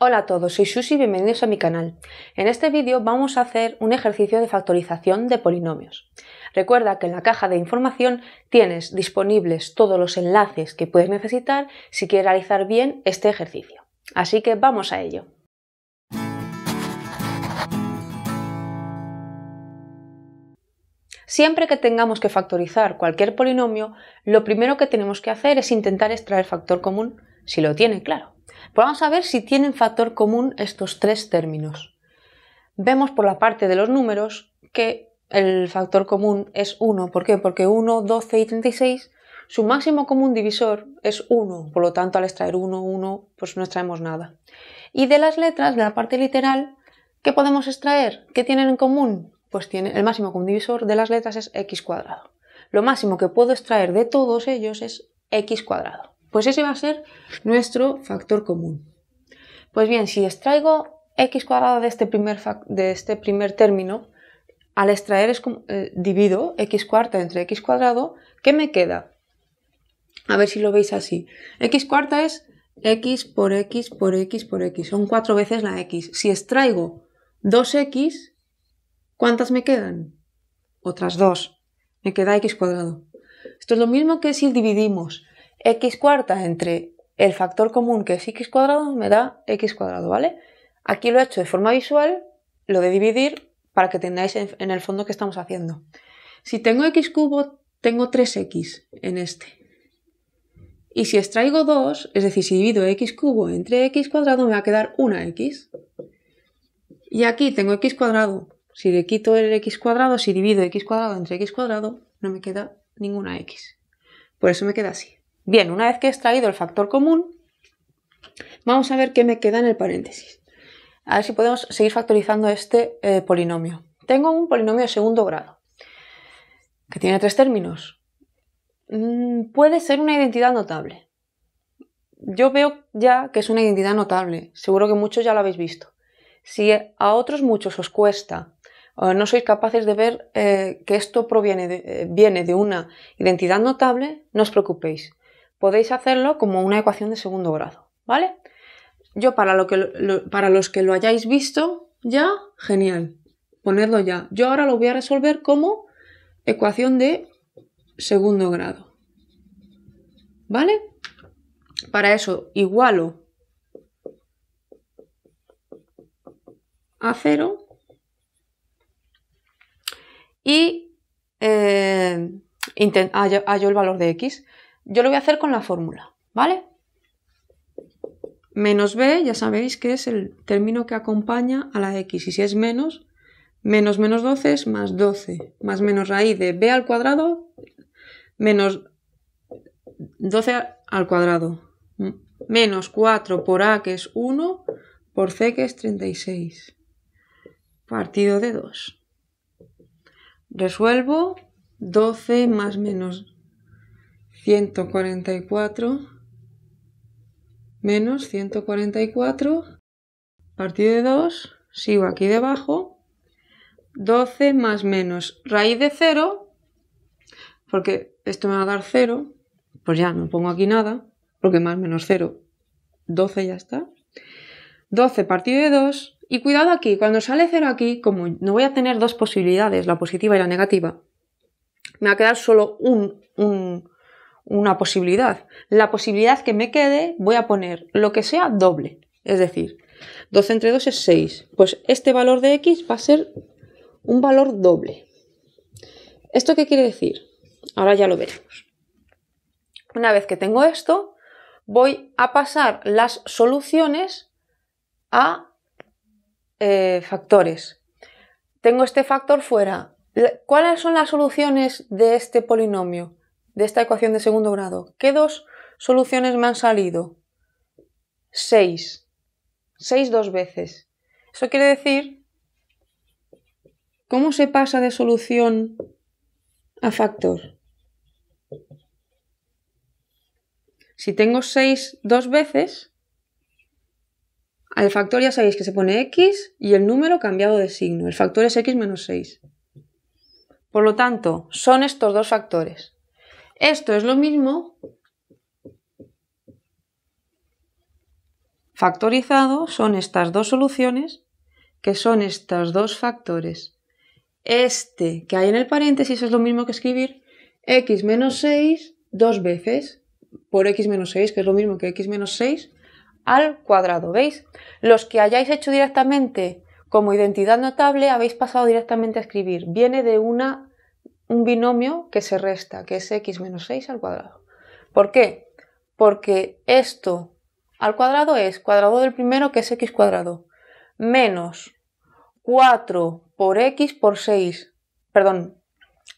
Hola a todos, soy Susi y bienvenidos a mi canal. En este vídeo vamos a hacer un ejercicio de factorización de polinomios. Recuerda que en la caja de información tienes disponibles todos los enlaces que puedes necesitar si quieres realizar bien este ejercicio. Así que vamos a ello. Siempre que tengamos que factorizar cualquier polinomio, lo primero que tenemos que hacer es intentar extraer factor común, si lo tiene claro. Pues vamos a ver si tienen factor común estos tres términos. Vemos por la parte de los números que el factor común es 1. ¿Por qué? Porque 1, 12 y 36, su máximo común divisor es 1. Por lo tanto, al extraer 1, 1, pues no extraemos nada. Y de las letras, de la parte literal, ¿qué podemos extraer? ¿Qué tienen en común? Pues tiene, el máximo común divisor de las letras es x cuadrado. Lo máximo que puedo extraer de todos ellos es x cuadrado. Pues ese va a ser nuestro factor común. Pues bien, si extraigo x cuadrado de este primer, de este primer término, al extraer es eh, divido x cuarta entre x cuadrado, ¿qué me queda? A ver si lo veis así. x cuarta es x por x por x por x. Son cuatro veces la x. Si extraigo 2x, ¿cuántas me quedan? Otras dos. Me queda x cuadrado. Esto es lo mismo que si dividimos x cuarta entre el factor común que es x cuadrado me da x cuadrado, ¿vale? Aquí lo he hecho de forma visual, lo de dividir para que tengáis en el fondo qué estamos haciendo. Si tengo x cubo, tengo 3x en este. Y si extraigo 2, es decir, si divido x cubo entre x cuadrado, me va a quedar una x. Y aquí tengo x cuadrado. Si le quito el x cuadrado, si divido x cuadrado entre x cuadrado, no me queda ninguna x. Por eso me queda así. Bien, una vez que he extraído el factor común, vamos a ver qué me queda en el paréntesis. A ver si podemos seguir factorizando este eh, polinomio. Tengo un polinomio de segundo grado, que tiene tres términos. Mm, puede ser una identidad notable. Yo veo ya que es una identidad notable. Seguro que muchos ya lo habéis visto. Si a otros muchos os cuesta o no sois capaces de ver eh, que esto proviene eh, viene de una identidad notable, no os preocupéis podéis hacerlo como una ecuación de segundo grado, ¿vale? Yo para, lo que para los que lo hayáis visto ya, genial, ponedlo ya. Yo ahora lo voy a resolver como ecuación de segundo grado, ¿vale? Para eso igualo a cero y eh, hallo el valor de x. Yo lo voy a hacer con la fórmula, ¿vale? Menos b, ya sabéis que es el término que acompaña a la x. Y si es menos, menos menos 12 es más 12, más menos raíz de b al cuadrado, menos 12 al cuadrado, menos 4 por a que es 1, por c que es 36, partido de 2. Resuelvo 12 más menos 144 menos 144 partido de 2, sigo aquí debajo, 12 más menos raíz de 0, porque esto me va a dar 0, pues ya no pongo aquí nada, porque más menos 0, 12 ya está. 12 partido de 2, y cuidado aquí, cuando sale 0 aquí, como no voy a tener dos posibilidades, la positiva y la negativa, me va a quedar solo un, un una posibilidad. La posibilidad que me quede, voy a poner lo que sea doble. Es decir, 12 entre 2 es 6. Pues este valor de x va a ser un valor doble. ¿Esto qué quiere decir? Ahora ya lo veremos. Una vez que tengo esto, voy a pasar las soluciones a eh, factores. Tengo este factor fuera. ¿Cuáles son las soluciones de este polinomio? de esta ecuación de segundo grado. ¿Qué dos soluciones me han salido? 6. 6 dos veces. Eso quiere decir, ¿cómo se pasa de solución a factor? Si tengo 6 dos veces, al factor ya sabéis que se pone x y el número cambiado de signo. El factor es x menos 6. Por lo tanto, son estos dos factores. Esto es lo mismo factorizado, son estas dos soluciones, que son estos dos factores. Este que hay en el paréntesis es lo mismo que escribir x menos 6 dos veces por x menos 6, que es lo mismo que x menos 6, al cuadrado. ¿Veis? Los que hayáis hecho directamente como identidad notable, habéis pasado directamente a escribir. Viene de una un binomio que se resta, que es x menos 6 al cuadrado. ¿Por qué? Porque esto al cuadrado es cuadrado del primero, que es x cuadrado, menos 4 por x por 6, perdón,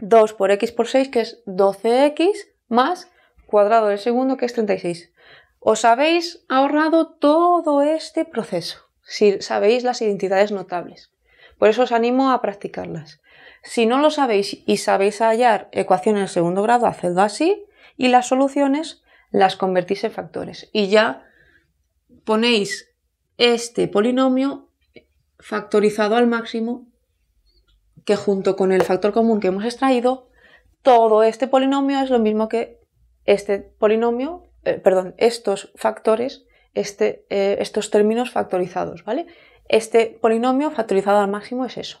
2 por x por 6, que es 12x, más cuadrado del segundo, que es 36. Os habéis ahorrado todo este proceso, si sabéis las identidades notables. Por eso os animo a practicarlas. Si no lo sabéis y sabéis hallar ecuaciones de segundo grado, hacedlo así y las soluciones las convertís en factores. Y ya ponéis este polinomio factorizado al máximo que junto con el factor común que hemos extraído, todo este polinomio es lo mismo que este polinomio, eh, perdón, estos factores, este, eh, estos términos factorizados, ¿vale? Este polinomio factorizado al máximo es eso.